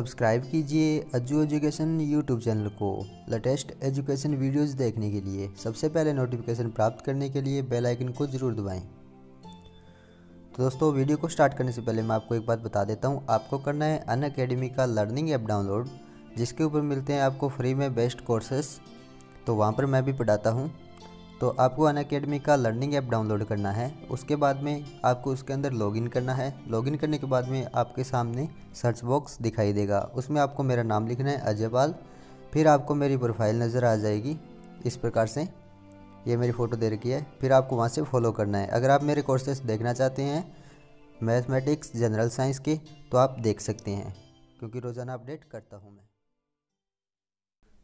subscribe कीजिए Ajju education YouTube channel को latest education videos देखने के लिए सबसे पहले नोटिफिकेशन प्राप्त करने के लिए बेल आइकन को ज़रूर दबाएं तो दोस्तों वीडियो को स्टार्ट करने से पहले मैं आपको एक बात बता देता हूँ आपको करना है अन अकेडमी का लर्निंग ऐप डाउनलोड जिसके ऊपर मिलते हैं आपको फ्री में बेस्ट कोर्सेस तो वहाँ पर मैं भी पढ़ाता हूँ तो आपको अन अकेडमी का लर्निंग ऐप डाउनलोड करना है उसके बाद में आपको उसके अंदर लॉगिन करना है लॉगिन करने के बाद में आपके सामने सर्च बॉक्स दिखाई देगा उसमें आपको मेरा नाम लिखना है अजय पाल फिर आपको मेरी प्रोफाइल नज़र आ जाएगी इस प्रकार से ये मेरी फ़ोटो दे रखी है फिर आपको वहाँ से फॉलो करना है अगर आप मेरे कोर्सेस देखना चाहते हैं मैथमेटिक्स जनरल साइंस के तो आप देख सकते हैं क्योंकि रोज़ाना अपडेट करता हूँ मैं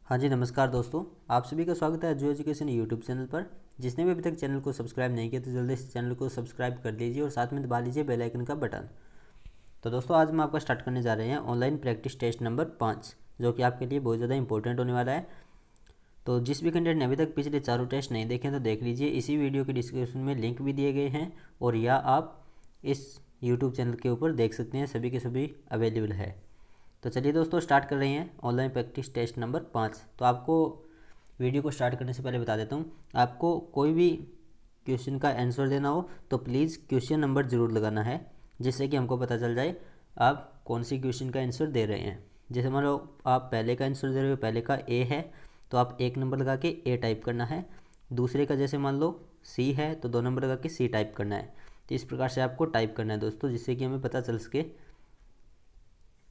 हाँ जी नमस्कार दोस्तों आप सभी का स्वागत है जो एजुकेशन यूट्यूब चैनल पर जिसने भी अभी तक चैनल को सब्सक्राइब नहीं किया तो जल्दी इस चैनल को सब्सक्राइब कर लीजिए और साथ में दबा लीजिए बेल आइकन का बटन तो दोस्तों आज हम आपका स्टार्ट करने जा रहे हैं ऑनलाइन प्रैक्टिस टेस्ट नंबर पाँच जो कि आपके लिए बहुत ज़्यादा इंपॉर्टेंट होने वाला है तो जिस भी कैंडिडेट ने अभी तक पिछले चारों टेस्ट नहीं देखे तो देख लीजिए इसी वीडियो के डिस्क्रिप्शन में लिंक भी दिए गए हैं और यह आप इस यूट्यूब चैनल के ऊपर देख सकते हैं सभी के सभी अवेलेबल है तो चलिए दोस्तों स्टार्ट कर रहे हैं ऑनलाइन प्रैक्टिस टेस्ट नंबर पाँच तो आपको वीडियो को स्टार्ट करने से पहले बता देता हूँ आपको कोई भी क्वेश्चन का आंसर देना हो तो प्लीज़ क्वेश्चन नंबर ज़रूर लगाना है जिससे कि हमको पता चल जाए आप कौन सी क्वेश्चन का आंसर दे रहे हैं जैसे मान लो आप पहले का आंसर दे रहे हो पहले का ए है तो आप एक नंबर लगा के ए टाइप करना है दूसरे का जैसे मान लो सी है तो दो नंबर लगा के सी टाइप करना है तो इस प्रकार से आपको टाइप करना है दोस्तों जिससे कि हमें पता चल सके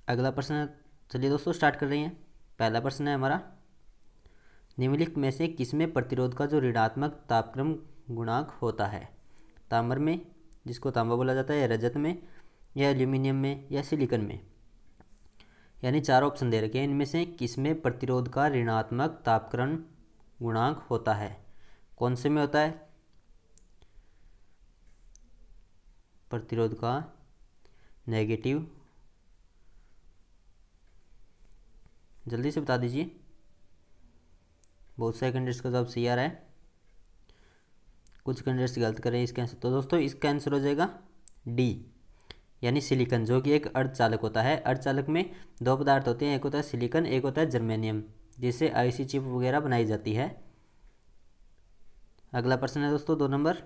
अगला प्रश्न चलिए दोस्तों स्टार्ट कर रहे हैं पहला प्रश्न है हमारा निम्नलिखित में से किसमें प्रतिरोध का जो ऋणात्मक तापक्रम गुणांक होता है तामर में जिसको तांबा बोला जाता है रजत में या एल्यूमिनियम में या सिलिकन में यानी चार ऑप्शन दे रखे हैं इनमें से किसमें प्रतिरोध का ऋणात्मक तापक्रम गुणांक होता है कौन से में होता है प्रतिरोध का नेगेटिव जल्दी से बता दीजिए बहुत सारे कैंडिडेट्स का जवाब सही आ रहा है कुछ कैंडिडेट्स गलत कर रहे हैं इसके आंसर तो दोस्तों इसका आंसर हो जाएगा डी यानी सिलिकन जो कि एक अर्धचालक होता है अर्धचालक में दो पदार्थ होते हैं एक होता है सिलिकन एक होता है जर्मेनियम जिससे आईसी चिप वगैरह बनाई जाती है अगला प्रश्न है दोस्तों दो नंबर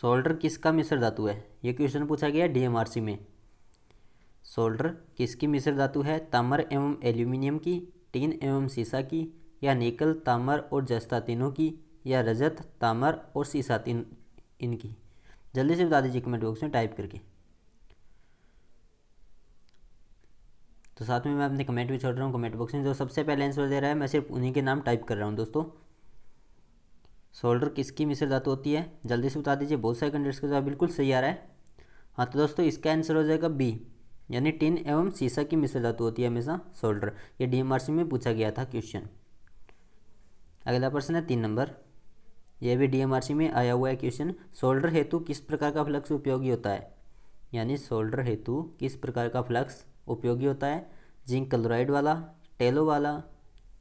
सोल्डर किसका मिश्र धातु है ये क्वेश्चन पूछा गया डीएमआरसी में सोल्डर किसकी मिश्र धातु है तामर एवं एल्यूमिनियम की टीन एवं सीसा की या निकल तामर और जस्ता तीनों की या रजत तामर और सीसा तीन इनकी जल्दी से बता दीजिए कमेंट बॉक्स में टाइप करके तो साथ में मैं अपने कमेंट भी छोड़ रहा हूँ कमेंट बॉक्स में जो सबसे पहले आंसर दे रहा है मैं सिर्फ उन्हीं के नाम टाइप कर रहा हूँ दोस्तों सोल्डर किसकी मिश्र धातु होती है जल्दी से बता दीजिए बहुत सारे कंटेंट्स का जवाब बिल्कुल सही आ रहा है हाँ तो दोस्तों इसका आंसर हो जाएगा बी यानी टिन एवं सीसा की मिश्र धातु होती है हमेशा सोल्डर ये डीएमआरसी में पूछा गया था क्वेश्चन अगला प्रश्न है तीन नंबर यह भी डीएमआरसी में आया हुआ है क्वेश्चन सोल्डर हेतु किस प्रकार का फ्लक्स उपयोगी होता है यानी सोल्डर हेतु किस प्रकार का फ्लक्स उपयोगी होता है जिंक क्लोराइड वाला टेलो वाला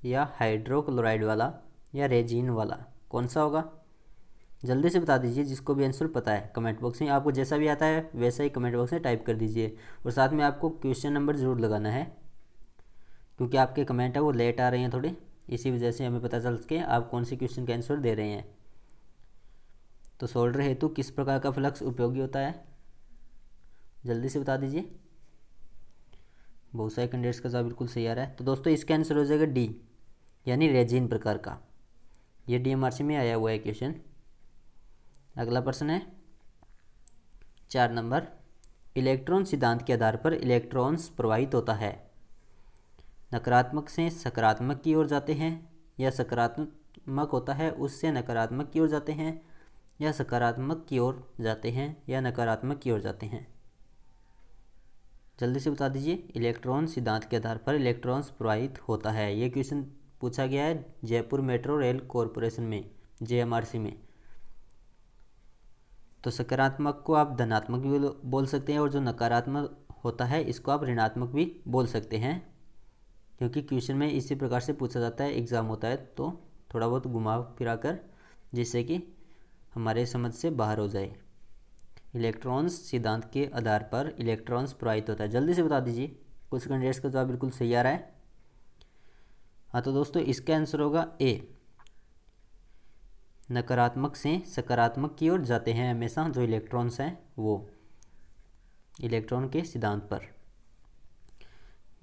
या हाइड्रोक्लोराइड वाला या रेजिन वाला कौन सा होगा जल्दी से बता दीजिए जिसको भी आंसर पता है कमेंट बॉक्स में आपको जैसा भी आता है वैसा ही कमेंट बॉक्स में टाइप कर दीजिए और साथ में आपको क्वेश्चन नंबर ज़रूर लगाना है क्योंकि आपके कमेंट है वो लेट आ रहे हैं थोड़े इसी वजह से हमें पता चल सके आप कौन से क्वेश्चन का आंसर दे रहे हैं तो सोल्डर हेतु किस प्रकार का फ्लक्स उपयोगी होता है जल्दी से बता दीजिए बहुत सारे कैंडिडेट्स का जवाब बिल्कुल सही आ रहा है तो दोस्तों इसका आंसर हो जाएगा डी यानी रेजिन प्रकार का ये डीएमआरसी में आया हुआ है क्वेश्चन अगला प्रश्न है चार नंबर इलेक्ट्रॉन सिद्धांत के आधार पर इलेक्ट्रॉन्स प्रवाहित होता है नकारात्मक से सकारात्मक की ओर जाते हैं या सकारात्मक होता है उससे नकारात्मक की ओर जाते हैं या सकारात्मक की ओर जाते हैं या नकारात्मक की ओर जाते हैं जल्दी से बता दीजिए इलेक्ट्रॉन सिद्धांत के आधार पर इलेक्ट्रॉन्स प्रवाहित होता है ये क्वेश्चन पूछा गया है जयपुर मेट्रो रेल कॉरपोरेशन में जे में तो सकारात्मक को आप धनात्मक भी बोल सकते हैं और जो नकारात्मक होता है इसको आप ऋणात्मक भी बोल सकते हैं क्योंकि क्वेश्चन में इसी प्रकार से पूछा जाता है एग्ज़ाम होता है तो थोड़ा बहुत घुमा फिरा कर जिससे कि हमारे समझ से बाहर हो जाए इलेक्ट्रॉन्स सिद्धांत के आधार पर इलेक्ट्रॉन्स प्रवाहित होता है जल्दी से बता दीजिए कुछ कैंडिडेट्स का जवाब बिल्कुल सही आ रहा है हाँ तो दोस्तों इसका आंसर होगा ए नकारात्मक से सकारात्मक की ओर जाते हैं हमेशा जो इलेक्ट्रॉन्स हैं वो इलेक्ट्रॉन के सिद्धांत पर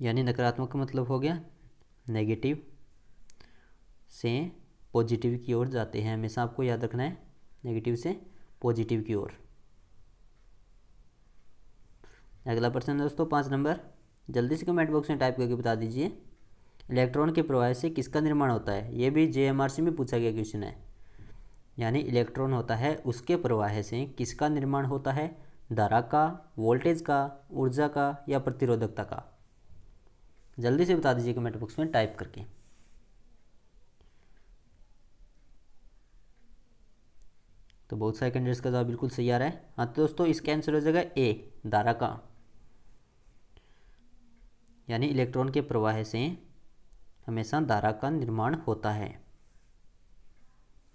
यानी नकारात्मक का मतलब हो गया नेगेटिव से पॉजिटिव की ओर जाते हैं हमेशा आपको याद रखना है नेगेटिव से पॉजिटिव की ओर अगला प्रश्न दोस्तों पाँच नंबर जल्दी से कमेंट बॉक्स में टाइप करके बता दीजिए इलेक्ट्रॉन के प्रवाह से किसका निर्माण होता है ये भी जे में पूछा गया क्वेश्चन है यानी इलेक्ट्रॉन होता है उसके प्रवाह से किसका निर्माण होता है धारा का वोल्टेज का ऊर्जा का या प्रतिरोधकता का जल्दी से बता दीजिए कमेंट बॉक्स में टाइप करके तो बहुत सारे कैंडिडेट्स का जवाब बिल्कुल सही आ रहा है हाँ तो दोस्तों इसका आंसर हो जाएगा ए धारा का यानी इलेक्ट्रॉन के प्रवाह से हमेशा धारा का निर्माण होता है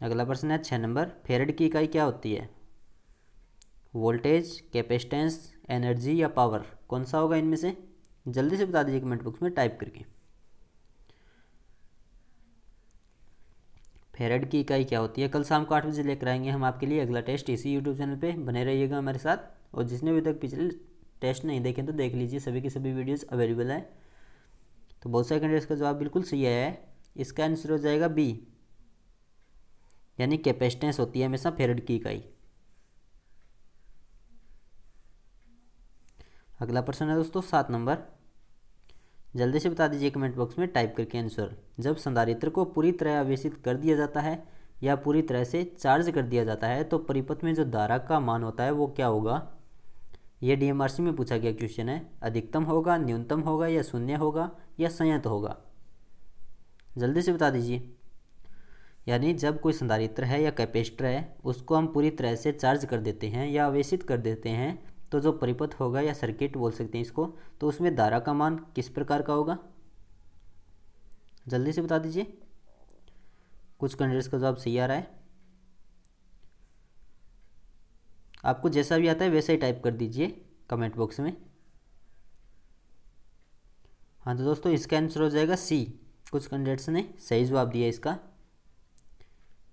अगला प्रश्न है छः नंबर फेरेड की इकाई क्या होती है वोल्टेज कैपेसिटेंस एनर्जी या पावर कौन सा होगा इनमें से जल्दी से बता दीजिए कमेंट बॉक्स में टाइप करके फेरेड की इकाई क्या होती है कल शाम को आठ बजे लेकर आएंगे हम आपके लिए अगला टेस्ट इसी यूट्यूब चैनल पे बने रहिएगा हमारे साथ और जिसने अभी तक पिछले टेस्ट नहीं देखे तो देख लीजिए सभी के सभी वीडियोज़ अवेलेबल है तो बहुत सारे कैंडिडेट्स का जवाब बिल्कुल सही आया है इसका आंसर हो जाएगा बी यानी कैपेसिटेंस होती है हमेशा फेरड की इकाई अगला प्रश्न है दोस्तों सात नंबर जल्दी से बता दीजिए कमेंट बॉक्स में टाइप करके आंसर जब संधारित्र को पूरी तरह आवेशित कर दिया जाता है या पूरी तरह से चार्ज कर दिया जाता है तो परिपथ में जो धारा का मान होता है वो क्या होगा ये डीएमआरसी में पूछा गया क्वेश्चन है अधिकतम होगा न्यूनतम होगा या शून्य होगा या संयत होगा जल्दी से बता दीजिए यानी जब कोई संधारित्र है या कैपेसिटर है उसको हम पूरी तरह से चार्ज कर देते हैं या आवेशित कर देते हैं तो जो परिपथ होगा या सर्किट बोल सकते हैं इसको तो उसमें धारा का मान किस प्रकार का होगा जल्दी से बता दीजिए कुछ कैंडिडेट्स का जवाब सही आ रहा है आपको जैसा भी आता है वैसा ही टाइप कर दीजिए कमेंट बॉक्स में हाँ तो दोस्तों इसका आंसर हो जाएगा सी कुछ कैंडिडेट्स ने सही जवाब दिया इसका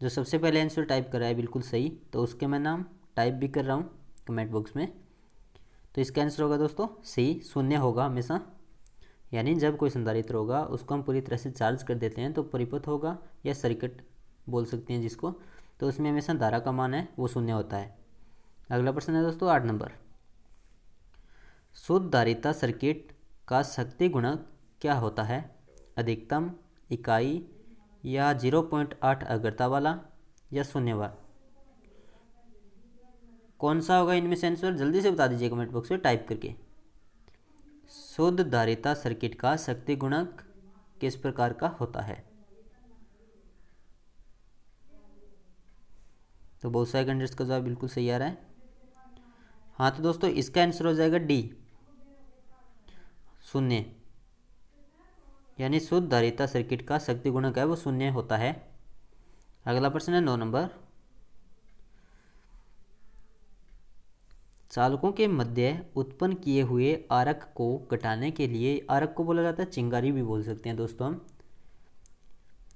जो सबसे पहले आंसर टाइप कर रहा है बिल्कुल सही तो उसके मैं नाम टाइप भी कर रहा हूँ कमेंट बॉक्स में तो इसका आंसर होगा दोस्तों सही शून्य होगा हमेशा यानी जब कोई संधारित्र होगा उसको हम पूरी तरह से चार्ज कर देते हैं तो परिपथ होगा या सर्किट बोल सकते हैं जिसको तो उसमें हमेशा धारा का मान है वो शून्य होता है अगला प्रश्न है दोस्तों आठ नंबर शुद्ध धारिता सर्किट का शक्ति गुणक क्या होता है अधिकतम इकाई या जीरो पॉइंट आठ अग्रता वाला या शून्य वाला कौन सा होगा इनमें से आंसर जल्दी से बता दीजिए कमेंट बॉक्स में टाइप करके शुद्ध धारिता सर्किट का शक्ति गुणक किस प्रकार का होता है तो बहुत सारे कंटेस्ट का जवाब बिल्कुल सही आ रहा है हाँ तो दोस्तों इसका आंसर हो जाएगा डी शून्य यानी शुद्ध धारिता सर्किट का शक्ति गुणक है वो शून्य होता है अगला प्रश्न है नौ नंबर चालकों के मध्य उत्पन्न किए हुए आरक को घटाने के लिए आरक को बोला जाता है चिंगारी भी बोल सकते हैं दोस्तों हम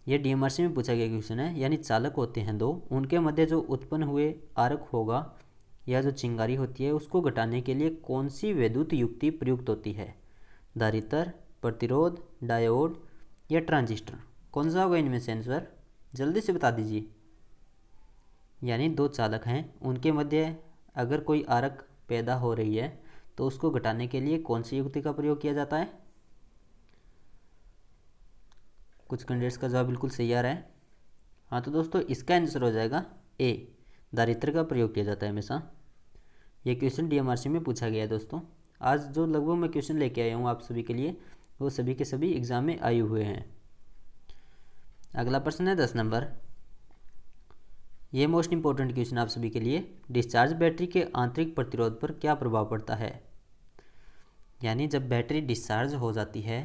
ये डीएमआरसी में पूछा गया क्वेश्चन है यानी चालक होते हैं दो उनके मध्य जो उत्पन्न हुए आरक होगा या जो चिंगारी होती है उसको घटाने के लिए कौन सी वैद्युत युक्ति प्रयुक्त होती है धारितर प्रतिरोध डायोड या ट्रांजिस्टर कौन सा होगा इनमें से आंसर जल्दी से बता दीजिए यानी दो चालक हैं उनके मध्य अगर कोई आरक पैदा हो रही है तो उसको घटाने के लिए कौन सी युक्ति का प्रयोग किया जाता है कुछ कैंडिडेट्स का जवाब बिल्कुल सही आ रहा है हाँ तो दोस्तों इसका आंसर हो जाएगा ए दारिद्र का प्रयोग किया जाता है हमेशा ये क्वेश्चन डीएमआरसी में पूछा गया है दोस्तों आज जो लगभग मैं क्वेश्चन लेके आया हूँ आप सभी के लिए वो सभी के सभी एग्ज़ाम में आए हुए हैं अगला प्रश्न है दस नंबर ये मोस्ट इंपॉर्टेंट क्वेश्चन आप सभी के लिए डिस्चार्ज बैटरी के आंतरिक प्रतिरोध पर क्या प्रभाव पड़ता है यानी जब बैटरी डिस्चार्ज हो जाती है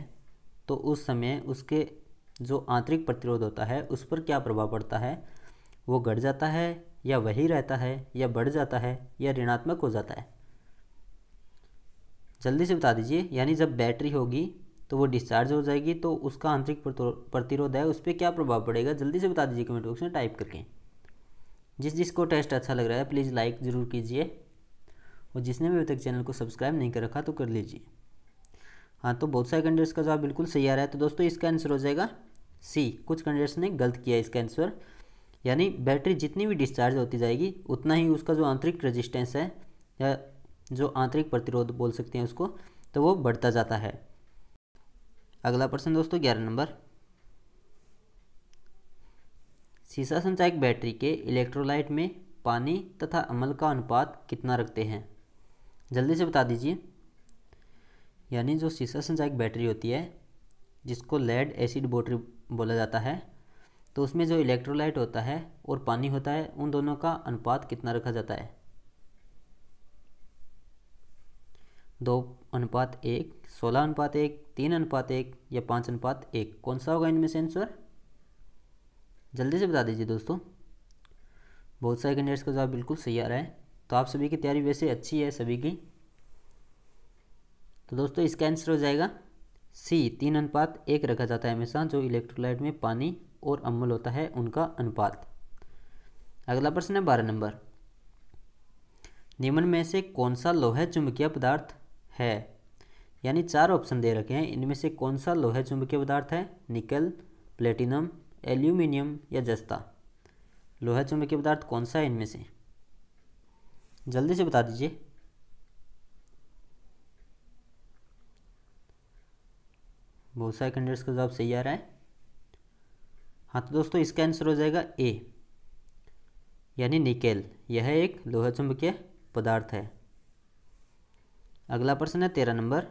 तो उस समय उसके जो आंतरिक प्रतिरोध होता है उस पर क्या प्रभाव पड़ता है वो घट जाता है या वही रहता है या बढ़ जाता है या ऋणात्मक हो जाता है जल्दी से बता दीजिए यानी जब बैटरी होगी तो वो डिस्चार्ज हो जाएगी तो उसका आंतरिक प्रतिरोध है उस पर क्या प्रभाव पड़ेगा जल्दी से बता दीजिए कमेंट बॉक्स में टाइप करके जिस जिसको टेस्ट अच्छा लग रहा है प्लीज़ लाइक ज़रूर कीजिए और जिसने भी अभी तक चैनल को सब्सक्राइब नहीं कर रखा तो कर लीजिए हाँ तो बहुत सारे कैंडिडेट्स का जवाब बिल्कुल सही आ रहा है तो दोस्तों इसका आंसर हो जाएगा सी कुछ कैंडिडेट्स ने गलत किया इसका आंसर यानी बैटरी जितनी भी डिस्चार्ज होती जाएगी उतना ही उसका जो आंतरिक रेजिस्टेंस है या जो आंतरिक प्रतिरोध बोल सकते हैं उसको तो वो बढ़ता जाता है अगला प्रश्न दोस्तों ग्यारह नंबर शीशा संचायक बैटरी के इलेक्ट्रोलाइट में पानी तथा अमल का अनुपात कितना रखते हैं जल्दी से बता दीजिए यानी जो शीशा संचायक बैटरी होती है जिसको लेड एसिड बोटरी बोला जाता है तो उसमें जो इलेक्ट्रोलाइट होता है और पानी होता है उन दोनों का अनुपात कितना रखा जाता है दो अनुपात एक सोलह अनुपात एक तीन अनुपात एक या पाँच अनुपात एक कौन सा होगा इनमें से आंसर जल्दी से बता दीजिए दोस्तों बहुत सारे कैंडिडेट्स का जवाब बिल्कुल सही आ रहा है तो आप सभी की तैयारी वैसे अच्छी है सभी की तो दोस्तों इसका आंसर हो जाएगा सी तीन अनुपात एक रखा जाता है हमेशा जो इलेक्ट्रोलाइट में पानी और अम्ल होता है उनका अनुपात अगला प्रश्न है बारह नंबर निम्न में से कौन सा लोहे चुंबकीय पदार्थ है यानी चार ऑप्शन दे रखे हैं इनमें से कौन सा लोहे चुंबकीय पदार्थ है निकल प्लेटिनम एल्यूमिनियम या जस्ता लोहे चुंबकीय पदार्थ कौन सा है इनमें से जल्दी से बता दीजिए बहुत सारे कैंडिडेट्स का जवाब सही आ रहा है हाँ तो दोस्तों इसका आंसर हो जाएगा ए यानी निकेल यह एक लोहे चुंबकीय पदार्थ है अगला प्रश्न है तेरह नंबर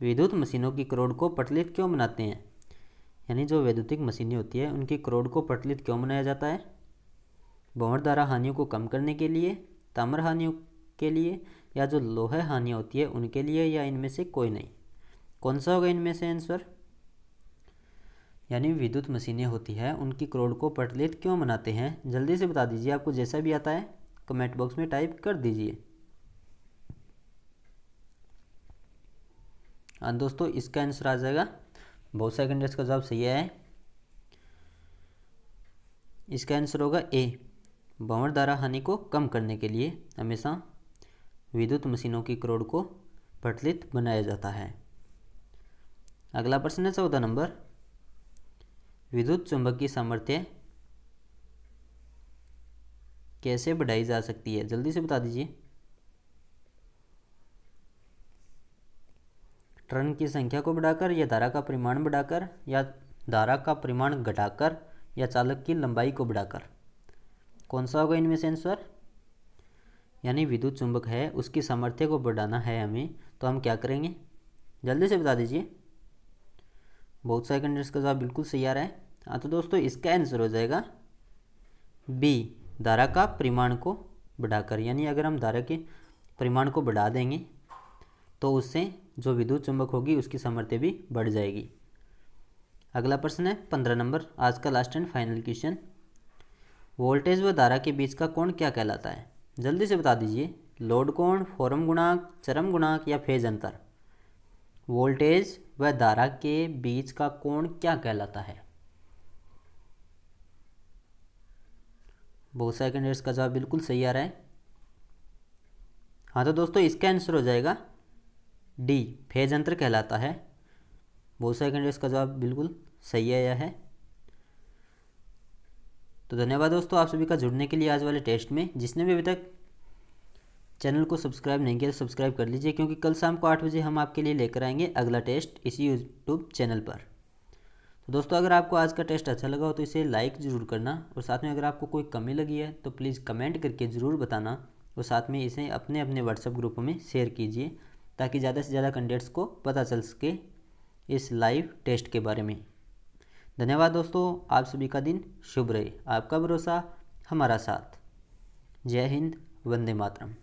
विद्युत मशीनों की करोड़ को प्रचलित क्यों बनाते हैं यानी जो वैद्युतिक मशीनें होती है उनकी करोड़ को प्रचलित क्यों बनाया जाता है भंवर द्वारा हानियों को कम करने के लिए ताम्र हानियों के लिए या जो लोहे हानियाँ होती है उनके लिए या इनमें से कोई नहीं कौन सा होगा इनमें से आंसर यानी विद्युत मशीनें होती हैं उनकी करोड़ को प्रचलित क्यों बनाते हैं जल्दी से बता दीजिए आपको जैसा भी आता है कमेंट बॉक्स में टाइप कर दीजिए और हाँ दोस्तों इसका आंसर आ जाएगा बहुत सारे कैंडिडेट्स का जवाब सही है इसका आंसर होगा ए भंवर धारा हानि को कम करने के लिए हमेशा विद्युत मशीनों की करोड़ को प्रचलित बनाया जाता है अगला प्रश्न है चौदह नंबर विद्युत चुंबक की सामर्थ्य कैसे बढ़ाई जा सकती है जल्दी से बता दीजिए टर्न की संख्या को बढ़ाकर या धारा का परिमाण बढ़ाकर या धारा का परिमाण घटाकर या चालक की लंबाई को बढ़ाकर कौन सा होगा इनमें से आंसर यानी विद्युत चुंबक है उसकी सामर्थ्य को बढ़ाना है हमें तो हम क्या करेंगे जल्दी से बता दीजिए बहुत सारे कंटेंट्स का जवाब बिल्कुल सही आ रहा है हाँ तो दोस्तों इसका आंसर हो जाएगा बी धारा का परिमाण को बढ़ाकर यानी अगर हम धारा के परिमाण को बढ़ा देंगे तो उससे जो विद्युत चुंबक होगी उसकी सामर्थ्य भी बढ़ जाएगी अगला प्रश्न है पंद्रह नंबर आज का last and final question voltage व धारा के बीच का कोण क्या कहलाता है जल्दी से बता दीजिए लोड कोण फॉरम गुणांक चरम गुणांक या फेज अंतर वोल्टेज व धारा के बीच का कोण क्या कहलाता है बहुत सारे कैंडिडेट्स का जवाब बिल्कुल सही आ रहा है हाँ तो दोस्तों इसका आंसर हो जाएगा डी फेज अंतर कहलाता है बहुत सारे इसका का जवाब बिल्कुल सही है है तो धन्यवाद दोस्तों आप सभी का जुड़ने के लिए आज वाले टेस्ट में जिसने भी अभी तक चैनल को सब्सक्राइब नहीं किया तो सब्सक्राइब कर लीजिए क्योंकि कल शाम को आठ बजे हम आपके लिए लेकर आएंगे अगला टेस्ट इसी यूट्यूब चैनल पर तो दोस्तों अगर आपको आज का टेस्ट अच्छा लगा हो तो इसे लाइक ज़रूर करना और साथ में अगर आपको कोई कमी लगी है तो प्लीज़ कमेंट करके ज़रूर बताना और साथ में इसे अपने अपने व्हाट्सएप ग्रुप में शेयर कीजिए ताकि ज़्यादा से ज़्यादा कैंडिडेट्स को पता चल सके इस लाइव टेस्ट के बारे में धन्यवाद दोस्तों आप सभी का दिन शुभ रहे आपका भरोसा हमारा साथ जय हिंद वंदे मातरम